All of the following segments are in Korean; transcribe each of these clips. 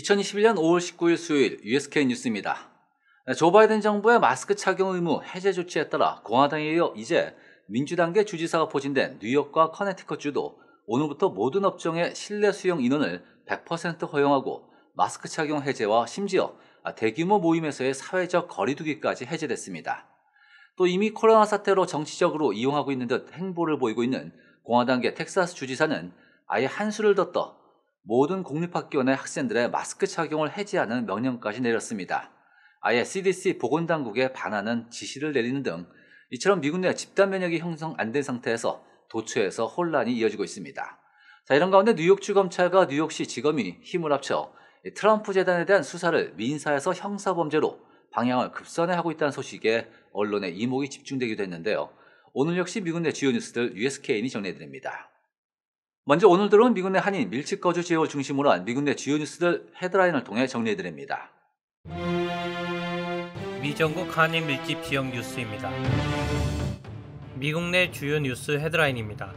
2021년 5월 19일 수요일 USK 뉴스입니다. 조 바이든 정부의 마스크 착용 의무 해제 조치에 따라 공화당에 이어 이제 민주당계 주지사가 포진된 뉴욕과 커네티컷 주도 오늘부터 모든 업종의 실내 수용 인원을 100% 허용하고 마스크 착용 해제와 심지어 대규모 모임에서의 사회적 거리두기까지 해제됐습니다. 또 이미 코로나 사태로 정치적으로 이용하고 있는 듯 행보를 보이고 있는 공화당계 텍사스 주지사는 아예 한수를 더떠 모든 공립학교 의 학생들의 마스크 착용을 해제하는 명령까지 내렸습니다. 아예 CDC 보건당국에 반하는 지시를 내리는 등 이처럼 미국 내 집단 면역이 형성 안 된 상태에서 도처에서 혼란이 이어지고 있습니다. 자, 이런 가운데 뉴욕주 검찰과 뉴욕시 지검이 힘을 합쳐 트럼프 재단에 대한 수사를 민사에서 형사범죄로 방향을 급선회하고 있다는 소식에 언론의 이목이 집중되기도 했는데요. 오늘 역시 미국 내 주요 뉴스들 USKN이 정리해드립니다. 먼저 오늘들은 미군의 한인 밀집 거주 지역을 중심으로 한 미군의 주요 뉴스들 헤드라인을 통해 정리해드립니다. 미정국 한인 밀집 지역 뉴스입니다. 미국 내 주요 뉴스 헤드라인입니다.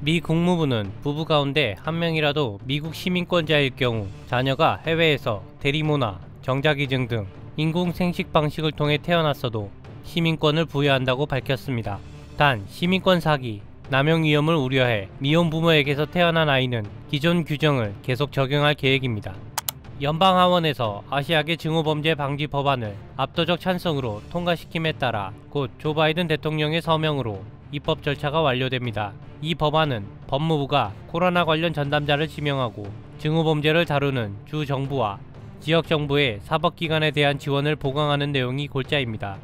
미 국무부는 부부 가운데 한 명이라도 미국 시민권자일 경우 자녀가 해외에서 대리모나 정자기증 등 인공 생식 방식을 통해 태어났어도 시민권을 부여한다고 밝혔습니다. 단 시민권 사기, 남용 위험을 우려해 미혼 부모에게서 태어난 아이는 기존 규정을 계속 적용할 계획입니다. 연방 하원에서 아시아계 증오 범죄 방지 법안을 압도적 찬성으로 통과시킴에 따라 곧 조 바이든 대통령의 서명으로 입법 절차가 완료됩니다. 이 법안은 법무부가 코로나 관련 전담자를 지명하고 증오 범죄를 다루는 주 정부와 지역 정부의 사법기관에 대한 지원을 보강하는 내용이 골자입니다.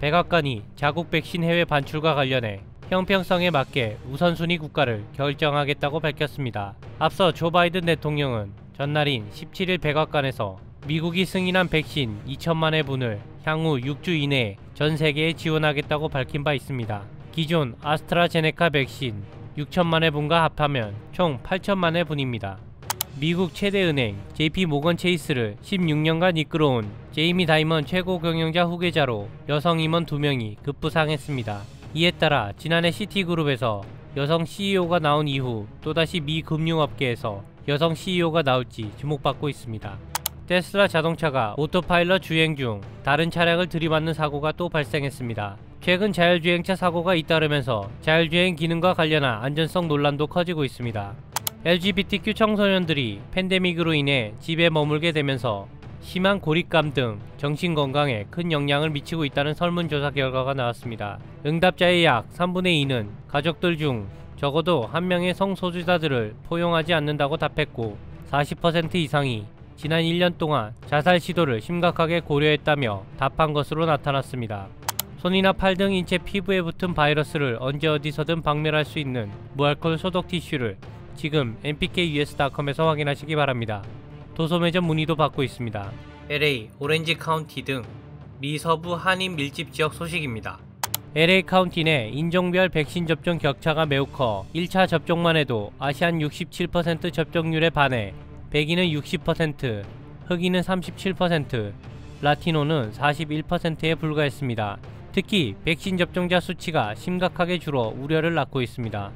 백악관이 자국 백신 해외 반출과 관련해 형평성에 맞게 우선순위 국가를 결정하겠다고 밝혔습니다. 앞서 조 바이든 대통령은 전날인 17일 백악관에서 미국이 승인한 백신 2천만 회분을 향후 6주 이내에 전 세계에 지원하겠다고 밝힌 바 있습니다. 기존 아스트라제네카 백신 6천만 회분과 합하면 총 8천만 회분입니다. 미국 최대 은행 JP 모건 체이스를 16년간 이끌어온 제이미 다이먼 최고 경영자 후계자로 여성 임원 2명이 급부상했습니다. 이에 따라 지난해 시티그룹에서 여성 CEO가 나온 이후 또다시 미 금융업계에서 여성 CEO가 나올지 주목받고 있습니다. 테슬라 자동차가 오토파일럿 주행 중 다른 차량을 들이받는 사고가 또 발생했습니다. 최근 자율주행차 사고가 잇따르면서 자율주행 기능과 관련한 안전성 논란도 커지고 있습니다. LGBTQ 청소년들이 팬데믹으로 인해 집에 머물게 되면서 심한 고립감 등 정신건강에 큰 영향을 미치고 있다는 설문조사 결과가 나왔습니다. 응답자의 약 3분의 2는 가족들 중 적어도 한 명의 성소주자들을 포용하지 않는다고 답했고 40% 이상이 지난 1년 동안 자살 시도를 심각하게 고려했다며 답한 것으로 나타났습니다. 손이나 팔 등 인체 피부에 붙은 바이러스를 언제 어디서든 박멸할 수 있는 무알콜 소독 티슈를 지금 npkus.com에서 확인하시기 바랍니다. 도서 매점 문의도 받고 있습니다. LA, 오렌지 카운티 등 미서부 한인 밀집 지역 소식입니다. LA 카운티 내 인종별 백신 접종 격차가 매우 커 1차 접종만 해도 아시안 67% 접종률에 반해 백인은 60%, 흑인은 37%, 라티노는 41%에 불과했습니다. 특히 백신 접종자 수치가 심각하게 줄어 우려를 낳고 있습니다.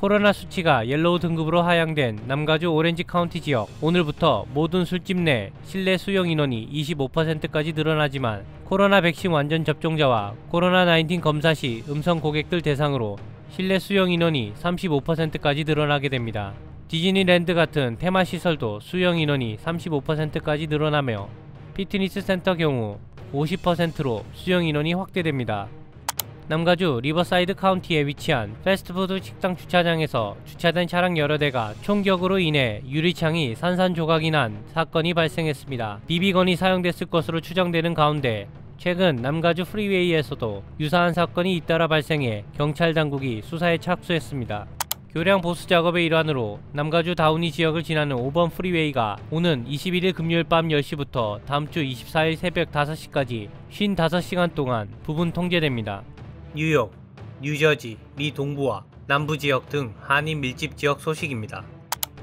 코로나 수치가 옐로우 등급으로 하향된 남가주 오렌지 카운티 지역 오늘부터 모든 술집 내 실내 수용 인원이 25%까지 늘어나지만 코로나 백신 완전 접종자와 코로나19 검사 시 음성 고객들 대상으로 실내 수용 인원이 35%까지 늘어나게 됩니다. 디즈니랜드 같은 테마시설도 수용 인원이 35%까지 늘어나며 피트니스 센터 경우 50%로 수용 인원이 확대됩니다. 남가주 리버사이드 카운티에 위치한 패스트푸드 식당 주차장에서 주차된 차량 여러 대가 총격으로 인해 유리창이 산산조각이 난 사건이 발생했습니다. 비비건이 사용됐을 것으로 추정되는 가운데 최근 남가주 프리웨이에서도 유사한 사건이 잇따라 발생해 경찰 당국이 수사에 착수했습니다. 교량 보수 작업의 일환으로 남가주 다우니 지역을 지나는 5번 프리웨이가 오는 21일 금요일 밤 10시부터 다음 주 24일 새벽 5시까지 55시간 동안 부분 통제됩니다. 뉴욕, 뉴저지, 미 동부와 남부 지역 등 한인 밀집 지역 소식입니다.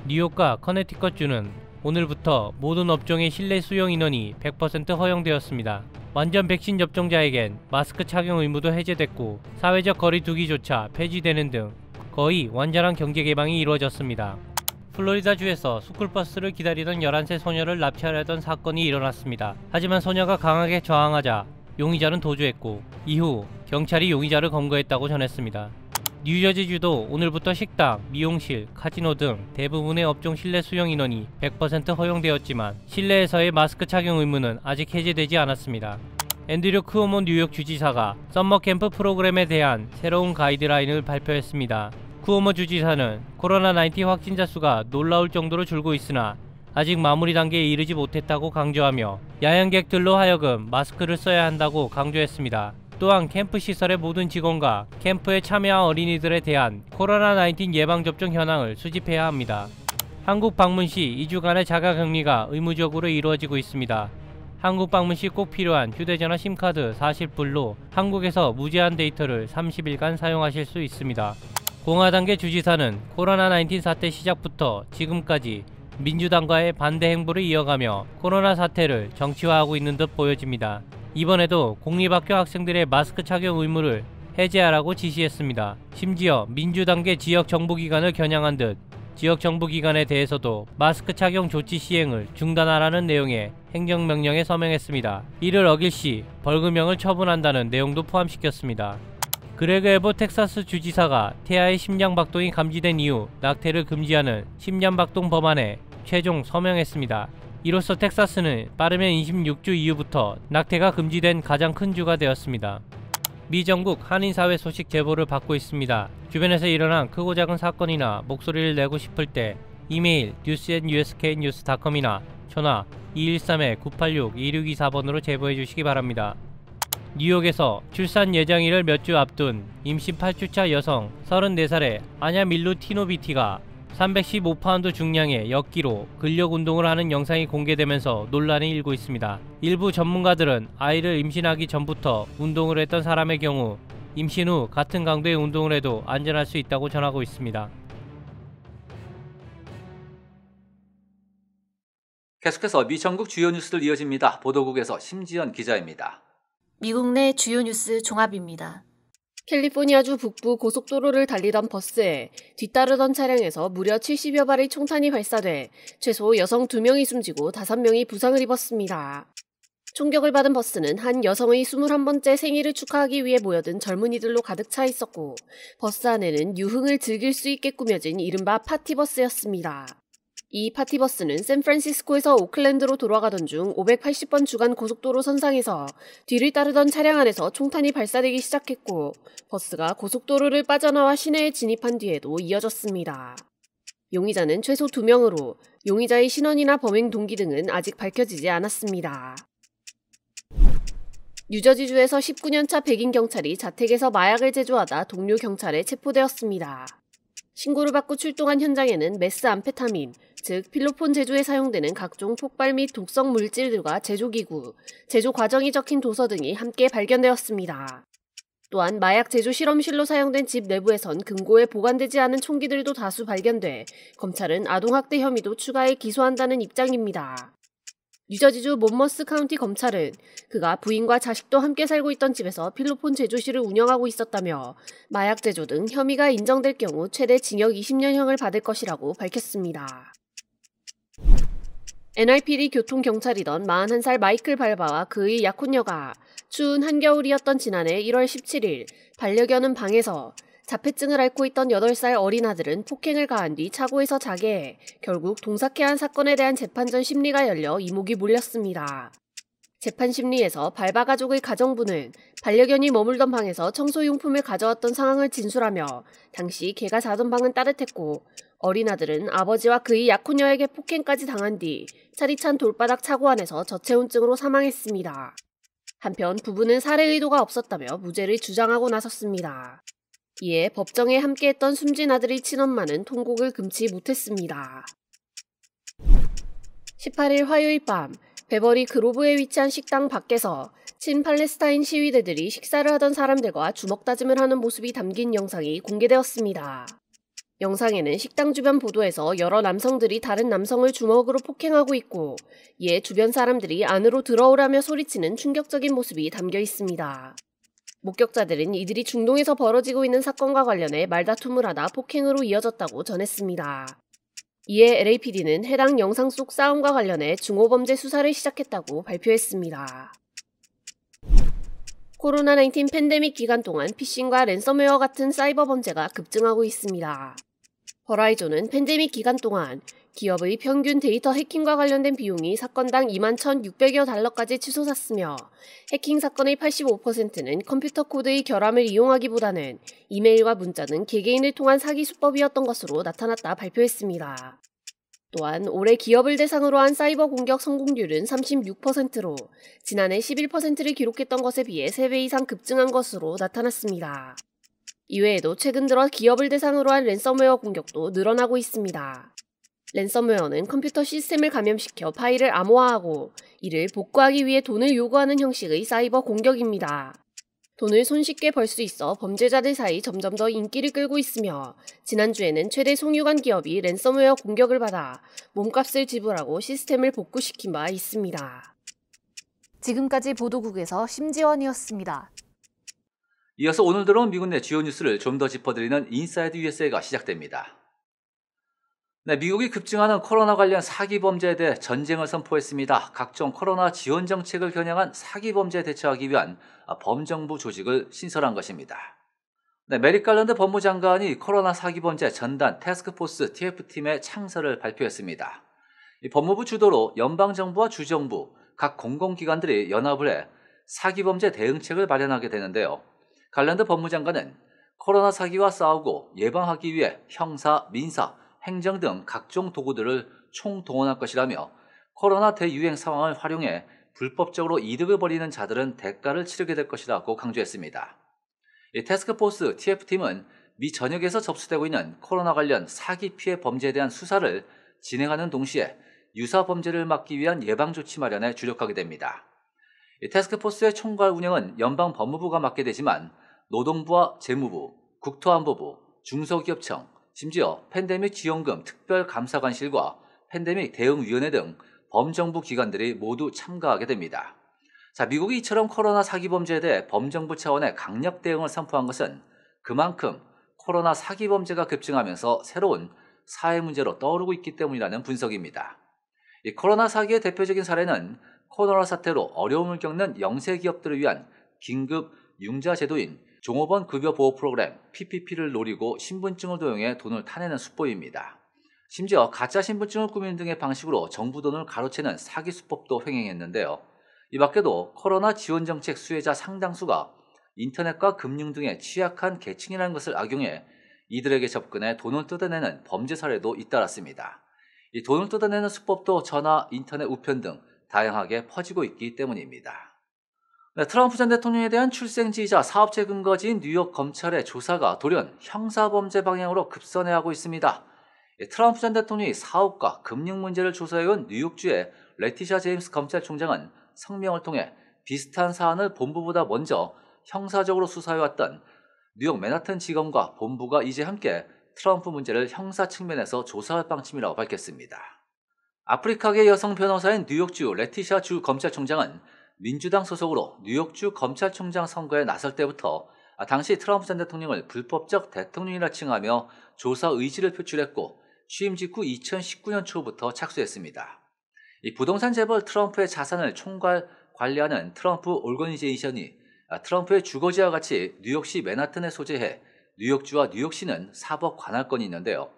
뉴욕과 커네티컷주는 오늘부터 모든 업종의 실내 수용 인원이 100% 허용되었습니다. 완전 백신 접종자에겐 마스크 착용 의무도 해제됐고 사회적 거리 두기조차 폐지되는 등 거의 완전한 경제 개방이 이루어졌습니다. 플로리다주에서 스쿨버스를 기다리던 11세 소녀를 납치하려던 사건이 일어났습니다. 하지만 소녀가 강하게 저항하자 용의자는 도주했고 이후 경찰이 용의자를 검거했다고 전했습니다. 뉴저지주도 오늘부터 식당, 미용실, 카지노 등 대부분의 업종 실내 수용 인원이 100% 허용되었지만 실내에서의 마스크 착용 의무는 아직 해제되지 않았습니다. 앤드류 크오모 뉴욕 주지사가 썸머캠프 프로그램에 대한 새로운 가이드라인을 발표했습니다. 쿠오모 주지사는 코로나-19 확진자 수가 놀라울 정도로 줄고 있으나 아직 마무리 단계에 이르지 못했다고 강조하며 야영객들로 하여금 마스크를 써야 한다고 강조했습니다. 또한 캠프 시설의 모든 직원과 캠프에 참여한 어린이들에 대한 코로나19 예방접종 현황을 수집해야 합니다. 한국 방문 시 2주간의 자가격리가 의무적으로 이루어지고 있습니다. 한국 방문 시 꼭 필요한 휴대전화 심카드 40불로 한국에서 무제한 데이터를 30일간 사용하실 수 있습니다. 공화당계 주지사는 코로나19 사태 시작부터 지금까지 민주당과의 반대 행보를 이어가며 코로나 사태를 정치화하고 있는 듯 보여집니다. 이번에도 공립학교 학생들의 마스크 착용 의무를 해제하라고 지시했습니다. 심지어 민주당계 지역 정부기관을 겨냥한 듯 지역 정부기관에 대해서도 마스크 착용 조치 시행을 중단하라는 내용의 행정명령에 서명했습니다. 이를 어길 시 벌금형을 처분한다는 내용도 포함시켰습니다. 그레그 에보 텍사스 주지사가 태아의 심장박동이 감지된 이후 낙태를 금지하는 심장박동 법안에 최종 서명했습니다. 이로써 텍사스는 빠르면 26주 이후부터 낙태가 금지된 가장 큰 주가 되었습니다. 미 전국 한인사회 소식 제보를 받고 있습니다. 주변에서 일어난 크고 작은 사건이나 목소리를 내고 싶을 때 이메일 n e w s a n e w s k n e w s c o m 이나 전화 213-986-2624번으로 제보해 주시기 바랍니다. 뉴욕에서 출산 예정일을 몇 주 앞둔 임신 8주차 여성 34살의 아냐 밀루티노비티가 315파운드 중량의 역기로 근력 운동을 하는 영상이 공개되면서 논란이 일고 있습니다. 일부 전문가들은 아이를 임신하기 전부터 운동을 했던 사람의 경우 임신 후 같은 강도의 운동을 해도 안전할 수 있다고 전하고 있습니다. 계속해서 미 전국 주요 뉴스들 이어집니다. 보도국에서 심지연 기자입니다. 미국 내 주요 뉴스 종합입니다. 캘리포니아주 북부 고속도로를 달리던 버스에 뒤따르던 차량에서 무려 70여 발의 총탄이 발사돼 최소 여성 2명이 숨지고 5명이 부상을 입었습니다. 총격을 받은 버스는 한 여성의 21번째 생일을 축하하기 위해 모여든 젊은이들로 가득 차 있었고 버스 안에는 유흥을 즐길 수 있게 꾸며진 이른바 파티버스였습니다. 이 파티버스는 샌프란시스코에서 오클랜드로 돌아가던 중 580번 주간 고속도로 선상에서 뒤를 따르던 차량 안에서 총탄이 발사되기 시작했고 버스가 고속도로를 빠져나와 시내에 진입한 뒤에도 이어졌습니다. 용의자는 최소 2명으로 용의자의 신원이나 범행 동기 등은 아직 밝혀지지 않았습니다. 뉴저지주에서 19년차 백인 경찰이 자택에서 마약을 제조하다 동료 경찰에 체포되었습니다. 신고를 받고 출동한 현장에는 메스 암페타민, 즉 필로폰 제조에 사용되는 각종 폭발 및 독성 물질들과 제조 기구, 제조 과정이 적힌 도서 등이 함께 발견되었습니다. 또한 마약 제조 실험실로 사용된 집 내부에선 금고에 보관되지 않은 총기들도 다수 발견돼 검찰은 아동학대 혐의도 추가해 기소한다는 입장입니다. 뉴저지주 몬머스 카운티 검찰은 그가 부인과 자식도 함께 살고 있던 집에서 필로폰 제조실을 운영하고 있었다며 마약 제조 등 혐의가 인정될 경우 최대 징역 20년형을 받을 것이라고 밝혔습니다. NYPD 교통경찰이던 41살 마이클 발바와 그의 약혼녀가 추운 한겨울이었던 지난해 1월 17일 반려견은 방에서 자폐증을 앓고 있던 8살 어린 아들은 폭행을 가한 뒤 차고에서 자게 해 결국 동사케한 사건에 대한 재판전 심리가 열려 이목이 몰렸습니다. 재판 심리에서 발바 가족의 가정부는 반려견이 머물던 방에서 청소용품을 가져왔던 상황을 진술하며 당시 개가 자던 방은 따뜻했고 어린아들은 아버지와 그의 약혼녀에게 폭행까지 당한 뒤 차리찬 돌바닥 차고 안에서 저체온증으로 사망했습니다. 한편 부부는 살해 의도가 없었다며 무죄를 주장하고 나섰습니다. 이에 법정에 함께했던 숨진 아들의 친엄마는 통곡을 금치 못했습니다. 18일 화요일 밤 베버리 그로브에 위치한 식당 밖에서 친팔레스타인 시위대들이 식사를 하던 사람들과 주먹다짐을 하는 모습이 담긴 영상이 공개되었습니다. 영상에는 식당 주변 보도에서 여러 남성들이 다른 남성을 주먹으로 폭행하고 있고 이에 주변 사람들이 안으로 들어오라며 소리치는 충격적인 모습이 담겨 있습니다. 목격자들은 이들이 중동에서 벌어지고 있는 사건과 관련해 말다툼을 하다 폭행으로 이어졌다고 전했습니다. 이에 LAPD는 해당 영상 속 싸움과 관련해 중호범죄 수사를 시작했다고 발표했습니다. 코로나19 팬데믹 기간 동안 피싱과 랜섬웨어 같은 사이버 범죄가 급증하고 있습니다. 버라이존은 팬데믹 기간 동안 기업의 평균 데이터 해킹과 관련된 비용이 사건당 2 1,600여 달러까지 치솟았으며 해킹 사건의 85%는 컴퓨터 코드의 결함을 이용하기보다는 이메일과 문자 등 개개인을 통한 사기 수법이었던 것으로 나타났다 발표했습니다. 또한 올해 기업을 대상으로 한 사이버 공격 성공률은 36%로 지난해 11%를 기록했던 것에 비해 3배 이상 급증한 것으로 나타났습니다. 이외에도 최근 들어 기업을 대상으로 한 랜섬웨어 공격도 늘어나고 있습니다. 랜섬웨어는 컴퓨터 시스템을 감염시켜 파일을 암호화하고 이를 복구하기 위해 돈을 요구하는 형식의 사이버 공격입니다. 돈을 손쉽게 벌 수 있어 범죄자들 사이 점점 더 인기를 끌고 있으며 지난주에는 최대 송유관 기업이 랜섬웨어 공격을 받아 몸값을 지불하고 시스템을 복구시킨 바 있습니다. 지금까지 보도국에서 심지원이었습니다. 이어서 오늘 들어온 미국 내 주요 뉴스를 좀 더 짚어드리는 인사이드 USA가 시작됩니다. 네, 미국이 급증하는 코로나 관련 사기 범죄에 대해 전쟁을 선포했습니다. 각종 코로나 지원 정책을 겨냥한 사기 범죄에 대처하기 위한 범정부 조직을 신설한 것입니다. 네, 메리 칼런드 법무장관이 코로나 사기 범죄 전단 태스크포스 TF팀의 창설을 발표했습니다. 법무부 주도로 연방정부와 주정부, 각 공공기관들이 연합을 해 사기 범죄 대응책을 마련하게 되는데요. 갈란드 법무장관은 코로나 사기와 싸우고 예방하기 위해 형사, 민사, 행정 등 각종 도구들을 총동원할 것이라며 코로나 대유행 상황을 활용해 불법적으로 이득을 벌이는 자들은 대가를 치르게 될 것이라고 강조했습니다. 테스크포스 TF팀은 미 전역에서 접수되고 있는 코로나 관련 사기 피해 범죄에 대한 수사를 진행하는 동시에 유사 범죄를 막기 위한 예방 조치 마련에 주력하게 됩니다. 테스크포스의 총괄 운영은 연방 법무부가 맡게 되지만 노동부와 재무부, 국토안보부, 중소기업청, 심지어 팬데믹 지원금 특별감사관실과 팬데믹 대응위원회 등 범정부 기관들이 모두 참가하게 됩니다. 자, 미국이 이처럼 코로나 사기 범죄에 대해 범정부 차원의 강력 대응을 선포한 것은 그만큼 코로나 사기 범죄가 급증하면서 새로운 사회 문제로 떠오르고 있기 때문이라는 분석입니다. 이 코로나 사기의 대표적인 사례는 코로나 사태로 어려움을 겪는 영세 기업들을 위한 긴급 융자 제도인 종업원 급여 보호 프로그램 PPP를 노리고 신분증을 도용해 돈을 타내는 수법입니다. 심지어 가짜 신분증을 꾸미는 등의 방식으로 정부 돈을 가로채는 사기 수법도 횡행했는데요. 이 밖에도 코로나 지원 정책 수혜자 상당수가 인터넷과 금융 등의 취약한 계층이라는 것을 악용해 이들에게 접근해 돈을 뜯어내는 범죄 사례도 잇따랐습니다. 이 돈을 뜯어내는 수법도 전화, 인터넷 우편 등 다양하게 퍼지고 있기 때문입니다. 네, 트럼프 전 대통령에 대한 출생지이자 사업체 근거지인 뉴욕 검찰의 조사가 돌연 형사범죄 방향으로 급선회하고 있습니다. 예, 트럼프 전 대통령이 사업과 금융 문제를 조사해온 뉴욕주의 레티샤 제임스 검찰총장은 성명을 통해 비슷한 사안을 본부보다 먼저 형사적으로 수사해왔던 뉴욕 맨하튼 지검과 본부가 이제 함께 트럼프 문제를 형사 측면에서 조사할 방침이라고 밝혔습니다. 아프리카계 여성 변호사인 뉴욕주 레티샤 주 검찰총장은 민주당 소속으로 뉴욕주 검찰총장 선거에 나설 때부터 아, 당시 트럼프 전 대통령을 불법적 대통령이라 칭하며 조사 의지를 표출했고 취임 직후 2019년 초부터 착수했습니다. 이 부동산 재벌 트럼프의 자산을 총괄 관리하는 트럼프 올거니제이션이 아, 트럼프의 주거지와 같이 뉴욕시 맨하튼에 소재해 뉴욕주와 뉴욕시는 사법 관할권이 있는데요.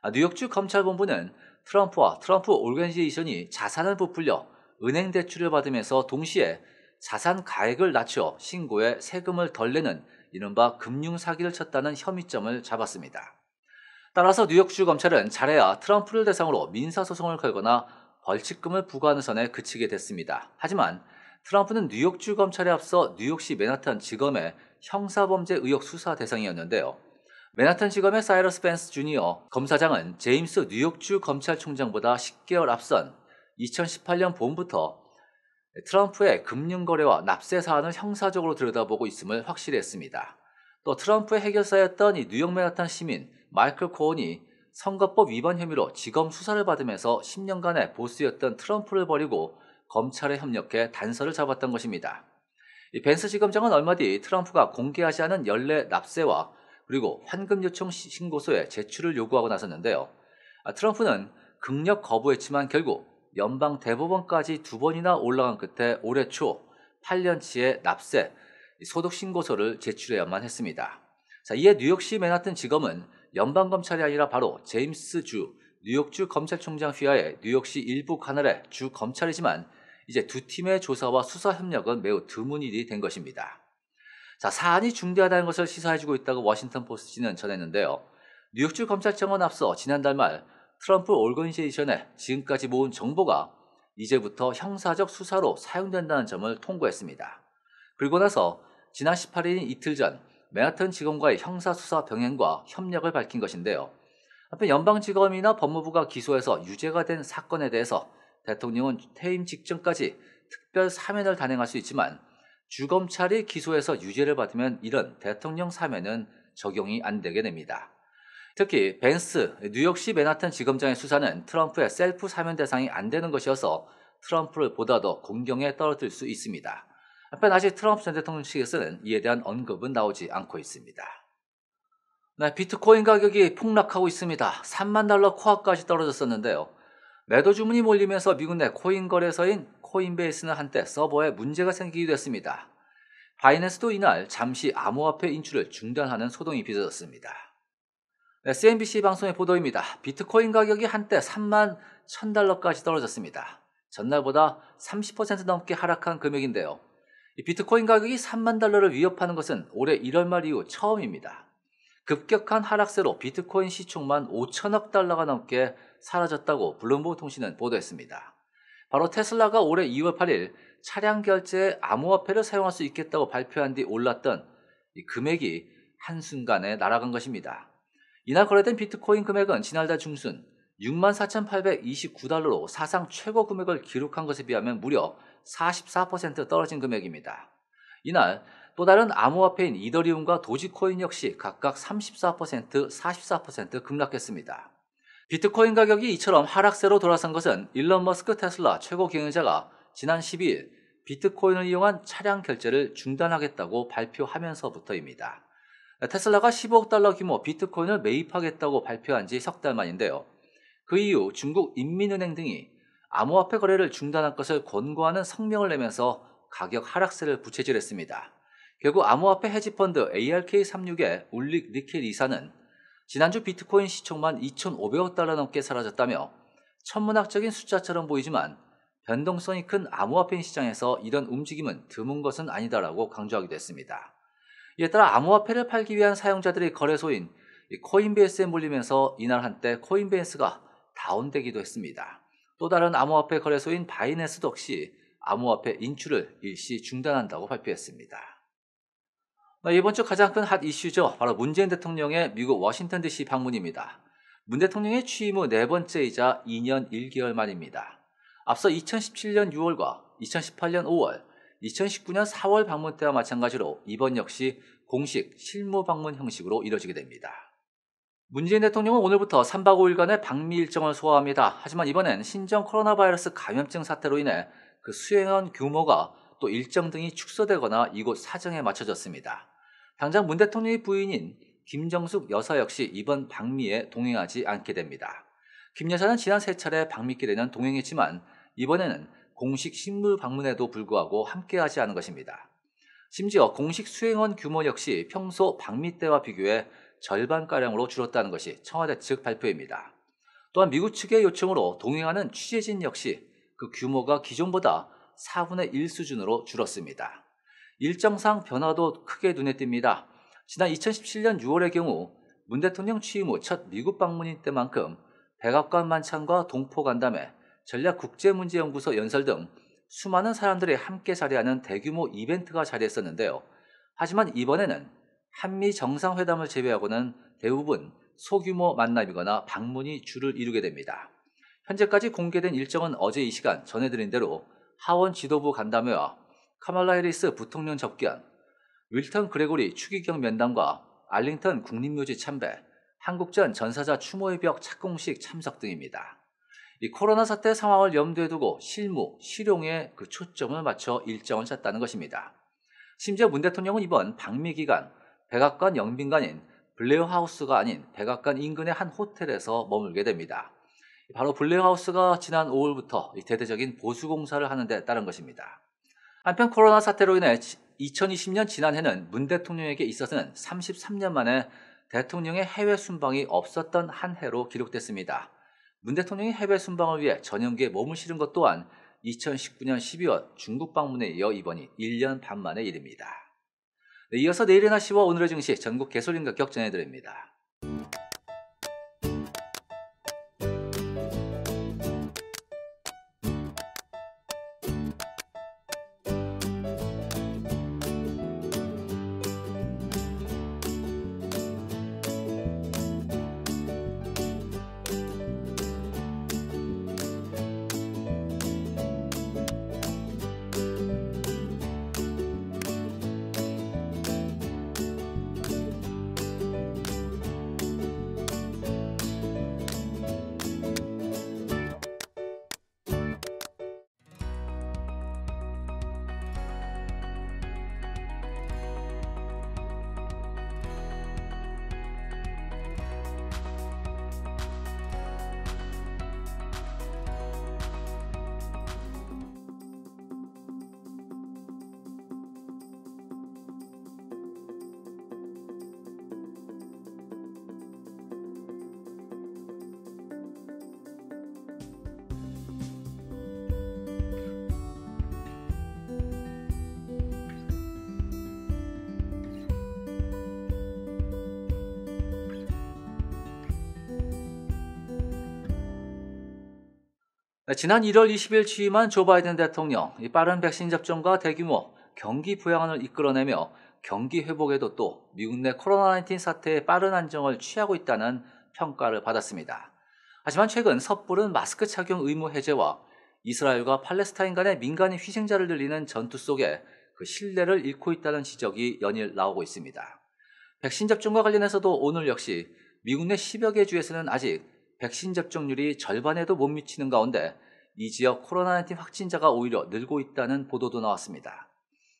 아, 뉴욕주 검찰본부는 트럼프와 트럼프 올거니제이션이 자산을 부풀려 은행 대출을 받으면서 동시에 자산 가액을 낮춰 신고에 세금을 덜 내는 이른바 금융 사기를 쳤다는 혐의점을 잡았습니다. 따라서 뉴욕주 검찰은 잘해야 트럼프를 대상으로 민사소송을 걸거나 벌칙금을 부과하는 선에 그치게 됐습니다. 하지만 트럼프는 뉴욕주 검찰에 앞서 뉴욕시 맨하탄 지검의 형사범죄 의혹 수사 대상이었는데요. 맨하탄 지검의 사이러스 벤스 주니어 검사장은 제임스 뉴욕주 검찰총장보다 10개월 앞선 2018년 봄부터 트럼프의 금융거래와 납세 사안을 형사적으로 들여다보고 있음을 확실히 했습니다. 또 트럼프의 해결사였던 이 뉴욕 메하탄 시민 마이클 코언이 선거법 위반 혐의로 지검 수사를 받으면서 10년간의 보스였던 트럼프를 버리고 검찰에 협력해 단서를 잡았던 것입니다. 이 벤스 지검장은 얼마 뒤 트럼프가 공개하지 않은 연례 납세와 그리고 환급 요청 신고서의 제출을 요구하고 나섰는데요. 아, 트럼프는 극력 거부했지만 결국 연방 대법원까지 두 번이나 올라간 끝에 올해 초 8년치의 납세, 소득 신고서를 제출해야만 했습니다. 자, 이에 뉴욕시 맨하튼 지검은 연방 검찰이 아니라 바로 제임스 주 뉴욕주 검찰총장 휘하의 뉴욕시 일부 카널의주 검찰이지만 이제 두 팀의 조사와 수사 협력은 매우 드문 일이 된 것입니다. 자, 사안이 중대하다는 것을 시사해주고 있다고 워싱턴 포스트는 전했는데요. 뉴욕주 검찰청은 앞서 지난달 말 트럼프 올건시에이션에 지금까지 모은 정보가 이제부터 형사적 수사로 사용된다는 점을 통보했습니다 그리고 나서 지난 18일 이틀 전 맨하튼 직원과의 형사수사 병행과 협력을 밝힌 것인데요. 앞에 연방지검이나 법무부가 기소해서 유죄가 된 사건에 대해서 대통령은 퇴임 직전까지 특별 사면을 단행할 수 있지만 주검찰이 기소해서 유죄를 받으면 이런 대통령 사면은 적용이 안 되게 됩니다. 특히 벤스 뉴욕시 맨하튼 지검장의 수사는 트럼프의 셀프 사면 대상이 안 되는 것이어서 트럼프를 보다 더 공경에 떨어뜨릴수 있습니다. 한편 아직 트럼프 전 대통령 측에서는 이에 대한 언급은 나오지 않고 있습니다. 네, 비트코인 가격이 폭락하고 있습니다. 3만 달러 코앞까지 떨어졌었는데요. 매도 주문이 몰리면서 미국 내 코인 거래소인 코인베이스는 한때 서버에 문제가 생기기도 했습니다. 바이낸스도 이날 잠시 암호화폐 인출을 중단하는 소동이 빚어졌습니다. s 네, n b c 방송의 보도입니다. 비트코인 가격이 한때 3만 1000달러까지 떨어졌습니다. 전날보다 30% 넘게 하락한 금액인데요. 비트코인 가격이 3만 달러를 위협하는 것은 올해 1월 말 이후 처음입니다. 급격한 하락세로 비트코인 시총만 5천억 달러가 넘게 사라졌다고 블룸버그 통신은 보도했습니다. 바로 테슬라가 올해 2월 8일 차량 결제에 암호화폐를 사용할 수 있겠다고 발표한 뒤 올랐던 금액이 한순간에 날아간 것입니다. 이날 거래된 비트코인 금액은 지난달 중순 64,829달러로 사상 최고 금액을 기록한 것에 비하면 무려 44% 떨어진 금액입니다. 이날 또 다른 암호화폐인 이더리움과 도지코인 역시 각각 34%, 44% 급락했습니다. 비트코인 가격이 이처럼 하락세로 돌아선 것은 일론 머스크 테슬라 최고 경영자가 지난 12일 비트코인을 이용한 차량 결제를 중단하겠다고 발표하면서부터입니다. 테슬라가 15억 달러 규모 비트코인을 매입하겠다고 발표한 지 석 달 만인데요. 그 이후 중국 인민은행 등이 암호화폐 거래를 중단할 것을 권고하는 성명을 내면서 가격 하락세를 부채질했습니다. 결국 암호화폐 헤지펀드 ARK36의 울릭 니켈 이사는 지난주 비트코인 시총만 2,500억 달러 넘게 사라졌다며 천문학적인 숫자처럼 보이지만 변동성이 큰 암호화폐 시장에서 이런 움직임은 드문 것은 아니다라고 강조하기도 했습니다. 이에 따라 암호화폐를 팔기 위한 사용자들의 거래소인 코인베이스에 몰리면서 이날 한때 코인베이스가 다운되기도 했습니다. 또 다른 암호화폐 거래소인 바이낸스도 역시 암호화폐 인출을 일시 중단한다고 발표했습니다. 네, 이번 주 가장 큰 핫 이슈죠. 바로 문재인 대통령의 미국 워싱턴 DC 방문입니다. 문 대통령의 취임 후 네 번째이자 2년 1개월 만입니다. 앞서 2017년 6월과 2018년 5월, 2019년 4월 방문 때와 마찬가지로 이번 역시 공식 실무 방문 형식으로 이뤄지게 됩니다. 문재인 대통령은 오늘부터 3박 5일간의 방미 일정을 소화합니다. 하지만 이번엔 신정 코로나 바이러스 감염증 사태로 인해 그 수행원 규모가 또 일정 등이 축소되거나 이곳 사정에 맞춰졌습니다. 당장 문 대통령의 부인인 김정숙 여사 역시 이번 방미에 동행하지 않게 됩니다. 김 여사는 지난 세 차례 방미길에는 동행했지만 이번에는 공식 실무 방문에도 불구하고 함께하지 않은 것입니다. 심지어 공식 수행원 규모 역시 평소 방미 때와 비교해 절반가량으로 줄었다는 것이 청와대 측 발표입니다. 또한 미국 측의 요청으로 동행하는 취재진 역시 그 규모가 기존보다 4분의 1 수준으로 줄었습니다. 일정상 변화도 크게 눈에 띕니다. 지난 2017년 6월의 경우 문 대통령 취임 후 첫 미국 방문인 때만큼 백악관 만찬과 동포 간담회, 전략국제문제연구소 연설 등 수많은 사람들이 함께 자리하는 대규모 이벤트가 자리했었는데요. 하지만 이번에는 한미 정상회담을 제외하고는 대부분 소규모 만남이거나 방문이 주를 이루게 됩니다. 현재까지 공개된 일정은 어제 이 시간 전해드린 대로 하원 지도부 간담회와 카말라 해리스 부통령 접견, 윌턴 그레고리 추기경 면담과 알링턴 국립묘지 참배, 한국전 전사자 추모의 벽 착공식 참석 등입니다. 이 코로나 사태 상황을 염두에 두고 실무, 실용에 그 초점을 맞춰 일정을 짰다는 것입니다. 심지어 문 대통령은 이번 방미 기간 백악관 영빈관인 블레어 하우스가 아닌 백악관 인근의 한 호텔에서 머물게 됩니다. 바로 블레어 하우스가 지난 5월부터 대대적인 보수 공사를 하는 데 따른 것입니다. 한편 코로나 사태로 인해 2020년 지난해는 문 대통령에게 있어서는 33년 만에 대통령의 해외 순방이 없었던 한 해로 기록됐습니다. 문 대통령이 해외 순방을 위해 전용기에 몸을 실은 것 또한 2019년 12월 중국 방문에 이어 이번이 1년 반 만의 일입니다. 네, 이어서 내일의 날씨와 오늘의 증시 전국 개소림과 격전해드립니다. 네, 지난 1월 20일 취임한 조 바이든 대통령, 이 빠른 백신 접종과 대규모 경기 부양을 안 이끌어내며 경기 회복에도 또 미국 내 코로나19 사태의 빠른 안정을 취하고 있다는 평가를 받았습니다. 하지만 최근 섣부른 마스크 착용 의무 해제와 이스라엘과 팔레스타인 간의 민간인 희생자를 늘리는 전투 속에 그 신뢰를 잃고 있다는 지적이 연일 나오고 있습니다. 백신 접종과 관련해서도 오늘 역시 미국 내 10여 개 주에서는 아직 백신 접종률이 절반에도 못 미치는 가운데 이 지역 코로나19 확진자가 오히려 늘고 있다는 보도도 나왔습니다.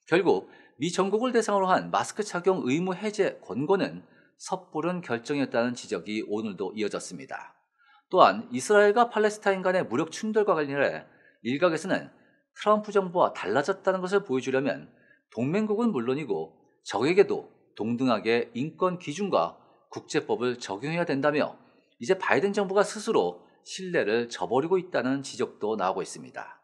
결국 미 전국을 대상으로 한 마스크 착용 의무 해제 권고는 섣부른 결정이었다는 지적이 오늘도 이어졌습니다. 또한 이스라엘과 팔레스타인 간의 무력 충돌과 관련해 일각에서는 트럼프 정부와 달라졌다는 것을 보여주려면 동맹국은 물론이고 적에게도 동등하게 인권 기준과 국제법을 적용해야 된다며 이제 바이든 정부가 스스로 신뢰를 저버리고 있다는 지적도 나오고 있습니다.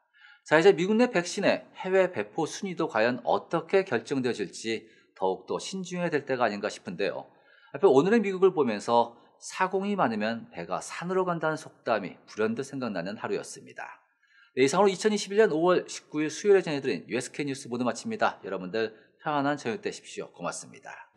자, 이제 미국 내 백신의 해외 배포 순위도 과연 어떻게 결정되어질지 더욱더 신중해야 될 때가 아닌가 싶은데요. 앞에 오늘의 미국을 보면서 사공이 많으면 배가 산으로 간다는 속담이 불현듯 생각나는 하루였습니다. 네, 이상으로 2021년 5월 19일 수요일에 전해드린 USK 뉴스 모두 마칩니다. 여러분들 평안한 저녁 되십시오. 고맙습니다.